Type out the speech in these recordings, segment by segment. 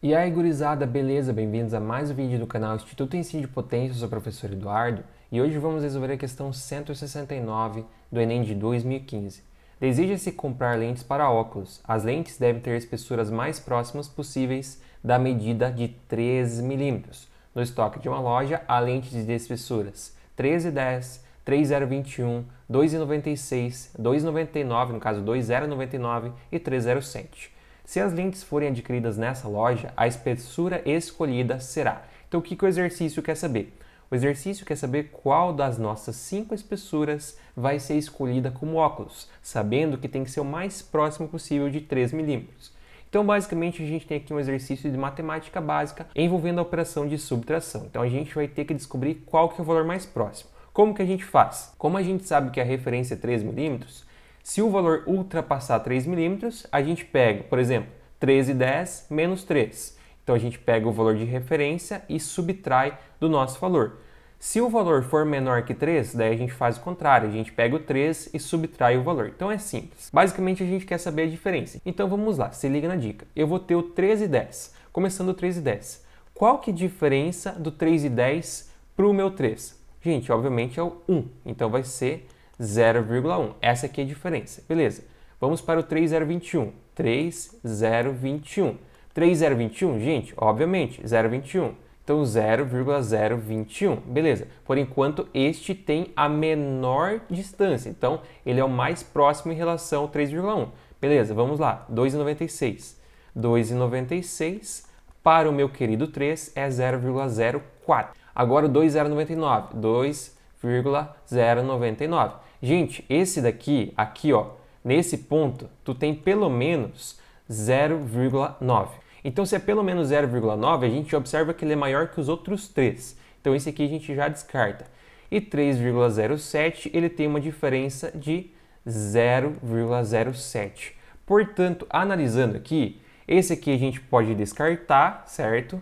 E aí, gurizada, beleza? Bem-vindos a mais um vídeo do canal Instituto Ensino de Potência, eu sou o professor Eduardo e hoje vamos resolver a questão 169 do Enem de 2015. Deseja-se comprar lentes para óculos. As lentes devem ter espessuras mais próximas possíveis da medida de 13 milímetros. No estoque de uma loja, há lentes de espessuras 1310, 3021, 2,96, 2,99, no caso 2,099 e 3,07. Se as lentes forem adquiridas nessa loja, a espessura escolhida será. Então, o que, que o exercício quer saber? O exercício quer saber qual das nossas cinco espessuras vai ser escolhida como óculos, sabendo que tem que ser o mais próximo possível de 3 milímetros. Então, basicamente, a gente tem aqui um exercício de matemática básica envolvendo a operação de subtração. Então, a gente vai ter que descobrir qual que é o valor mais próximo. Como que a gente faz? Como a gente sabe que a referência é 3 milímetros, se o valor ultrapassar 3 milímetros, a gente pega, por exemplo, 13,10 menos 3. Então a gente pega o valor de referência e subtrai do nosso valor. Se o valor for menor que 3, daí a gente faz o contrário, a gente pega o 3 e subtrai o valor. Então é simples. Basicamente a gente quer saber a diferença. Então vamos lá, se liga na dica. Eu vou ter o 13,10. começando o 13,10. Qual que é a diferença do 3 para o meu 3? Gente, obviamente é o 1, então vai ser 0,1. Essa aqui é a diferença. Beleza. Vamos para o 3021. 3021. 3021, gente, obviamente, 0,21. Então, 0,021. Beleza. Por enquanto, este tem a menor distância. Então, ele é o mais próximo em relação ao 3,1. Beleza, vamos lá. 2,96. 2,96 para o meu querido 3 é 0,04. Agora, o 2,099. 2, 0,099. Gente, esse daqui, aqui ó, nesse ponto, tu tem pelo menos 0,9. Então, se é pelo menos 0,9, a gente observa que ele é maior que os outros três. Então, esse aqui a gente já descarta. E 3,07, ele tem uma diferença de 0,07. Portanto, analisando aqui, esse aqui a gente pode descartar, certo?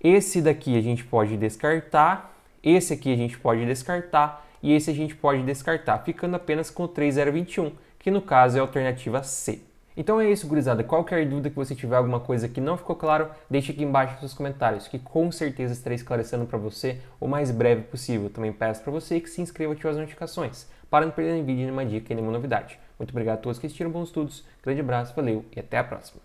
Esse daqui a gente pode descartar esse aqui a gente pode descartar e esse a gente pode descartar, ficando apenas com o 3021, que no caso é a alternativa C. Então é isso, gurizada. Qualquer dúvida que você tiver, alguma coisa que não ficou claro, deixe aqui embaixo nos seus comentários, que com certeza estarei esclarecendo para você o mais breve possível. Também peço para você que se inscreva e ative as notificações, para não perder nenhum vídeo, nenhuma dica e nenhuma novidade. Muito obrigado a todos que assistiram, bons estudos, grande abraço, valeu e até a próxima.